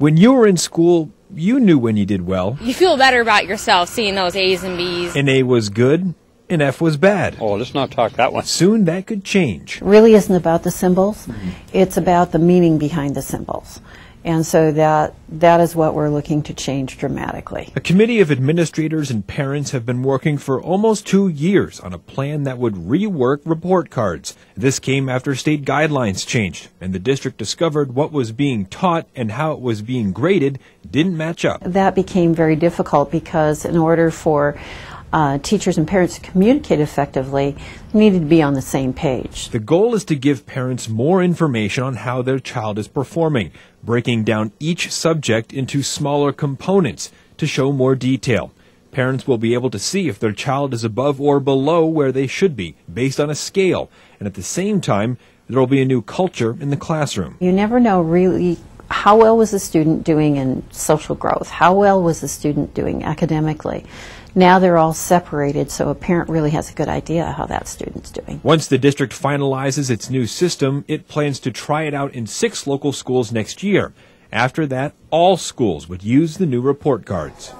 when you were in school, you knew when you did well. You feel better about yourself seeing those A's and B's. An A was good, an F was bad. Oh, let's not talk that one. Soon that could change. It really isn't about the symbols. Mm-hmm. It's about the meaning behind the symbols. And so that, that is what we're looking to change dramatically. A committee of administrators and parents have been working for almost two years on a plan that would rework report cards. This came after state guidelines changed, and the district discovered what was being taught and how it was being graded didn't match up. That became very difficult because, in order for uh, teachers and parents to communicate effectively needed to be on the same page. The goal is to give parents more information on how their child is performing, breaking down each subject into smaller components to show more detail. Parents will be able to see if their child is above or below where they should be, based on a scale, and at the same time, there will be a new culture in the classroom. You never know really how well was the student doing in social growth? How well was the student doing academically? Now they're all separated, so a parent really has a good idea how that student's doing. Once the district finalizes its new system, it plans to try it out in six local schools next year. After that, all schools would use the new report cards.